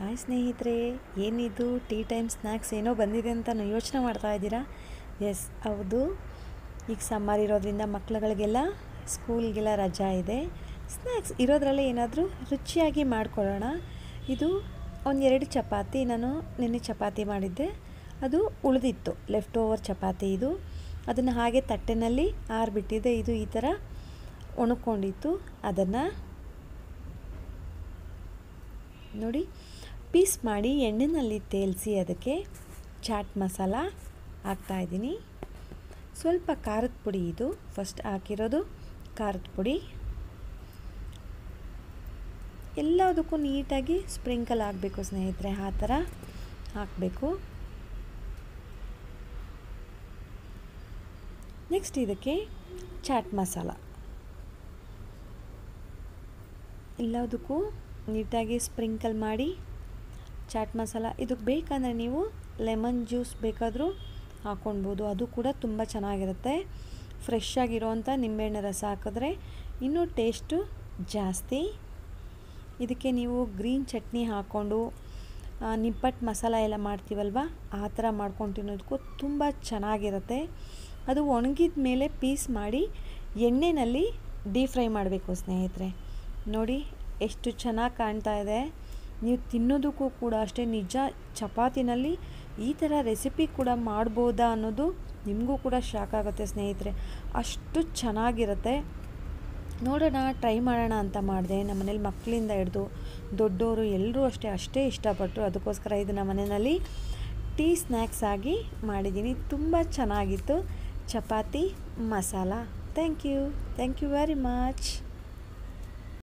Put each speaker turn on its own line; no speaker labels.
hi ಸ್ನೇಹಿತರೆ ಏನಿದು tea time snacks ಏನೋ ಬಂದಿದೆ ಅಂತ ಯೋಚನೆ ಮಾಡ್ತಾ ಇದ್ದೀರಾ ಎಸ್ ಹೌದು ಈಗ ಸಮ್ಮರ್ ಇರೋದ್ರಿಂದ ಮಕ್ಳುಗಳಿಗೆಲ್ಲ ಸ್ಕೂಲ್ಗೆಲ್ಲ ರಜಾ ಇದೆ ಸ್ನ್ಯಾಕ್ಸ್ ಇರೋದ್ರಲ್ಲೇ ಏನಾದರೂ ರುಚಿಯಾಗಿ ಮಾಡಿಕೊಳ್ಳೋಣ ಇದು ಒಂದೆರಡು ಚಪಾತಿ ನಾನು ನಿನ್ನೆ ಚಪಾತಿ ಮಾಡಿದ್ದೆ ಅದು ಉಳಿದಿತ್ತು ಲೆಫ್ಟ್ ಓವರ್ ಚಪಾತಿ ಇದು ಅದನ್ನು ಹಾಗೆ ತಟ್ಟೆನಲ್ಲಿ ಆರಿಬಿಟ್ಟಿದೆ ಇದು ಈ ಥರ ಒಣಕೊಂಡಿತ್ತು ಅದನ್ನು ನೋಡಿ ಪೀಸ್ ಮಾಡಿ ಎಣ್ಣೆಯಲ್ಲಿ ತೇಲಿಸಿ ಅದಕ್ಕೆ ಚಾಟ್ ಮಸಾಲ ಹಾಕ್ತಾಯಿದ್ದೀನಿ ಸ್ವಲ್ಪ ಖಾರದ ಪುಡಿ ಇದು ಫಸ್ಟ್ ಹಾಕಿರೋದು ಖಾರದ ಪುಡಿ ಎಲ್ಲದಕ್ಕೂ ನೀಟಾಗಿ ಸ್ಪ್ರಿಂಕಲ್ ಆಗಬೇಕು ಸ್ನೇಹಿತರೆ ಆ ಥರ ಹಾಕಬೇಕು ನೆಕ್ಸ್ಟ್ ಇದಕ್ಕೆ ಚಾಟ್ ಮಸಾಲ ಎಲ್ಲದಕ್ಕೂ ನೀಟಾಗಿ ಸ್ಪ್ರಿಂಕಲ್ ಮಾಡಿ ಚಾಟ್ ಮಸಾಲ ಇದಕ್ಕೆ ಬೇಕಂದರೆ ನೀವು ಲೆಮನ್ ಜ್ಯೂಸ್ ಬೇಕಾದರೂ ಹಾಕ್ಕೊಳ್ಬೋದು ಅದು ಕೂಡ ತುಂಬ ಚೆನ್ನಾಗಿರುತ್ತೆ ಫ್ರೆಶ್ ಆಗಿರೋವಂಥ ನಿಂಬೆಹಣ್ಣೆ ರಸ ಹಾಕಿದ್ರೆ ಇನ್ನೂ ಟೇಸ್ಟು ಜಾಸ್ತಿ ಇದಕ್ಕೆ ನೀವು ಗ್ರೀನ್ ಚಟ್ನಿ ಹಾಕ್ಕೊಂಡು ನಿಪ್ಪಟ್ಟು ಮಸಾಲ ಎಲ್ಲ ಮಾಡ್ತೀವಲ್ವ ಆ ಥರ ಮಾಡ್ಕೊಂಡು ತಿನ್ನೋದಕ್ಕೂ ತುಂಬ ಚೆನ್ನಾಗಿರುತ್ತೆ ಅದು ಒಣಗಿದ ಮೇಲೆ ಪೀಸ್ ಮಾಡಿ ಎಣ್ಣೆಯಲ್ಲಿ ಡೀಪ್ ಫ್ರೈ ಮಾಡಬೇಕು ಸ್ನೇಹಿತರೆ ನೋಡಿ ಎಷ್ಟು ಚೆನ್ನಾಗಿ ಕಾಣ್ತಾ ಇದೆ ನೀವು ತಿನ್ನೋದಕ್ಕೂ ಕೂಡ ಅಷ್ಟೇ ನಿಜ ಚಪಾತಿನಲ್ಲಿ ಈ ಥರ ರೆಸಿಪಿ ಕೂಡ ಮಾಡ್ಬೋದಾ ಅನ್ನೋದು ನಿಮಗೂ ಕೂಡ ಶಾಕ್ ಆಗುತ್ತೆ ಸ್ನೇಹಿತರೆ ಅಷ್ಟು ಚೆನ್ನಾಗಿರುತ್ತೆ ನೋಡೋಣ ಟ್ರೈ ಮಾಡೋಣ ಅಂತ ಮಾಡಿದೆ ನಮ್ಮ ಮನೇಲಿ ಮಕ್ಕಳಿಂದ ಹಿಡ್ದು ದೊಡ್ಡವರು ಎಲ್ಲರೂ ಅಷ್ಟೇ ಅಷ್ಟೇ ಇಷ್ಟಪಟ್ಟರು ಅದಕ್ಕೋಸ್ಕರ ಇದು ನಮ್ಮ ಮನೆಯಲ್ಲಿ ಟೀ ಸ್ನ್ಯಾಕ್ಸ್ ಆಗಿ ಮಾಡಿದ್ದೀನಿ ತುಂಬ ಚೆನ್ನಾಗಿತ್ತು chapati masala thank you thank you very much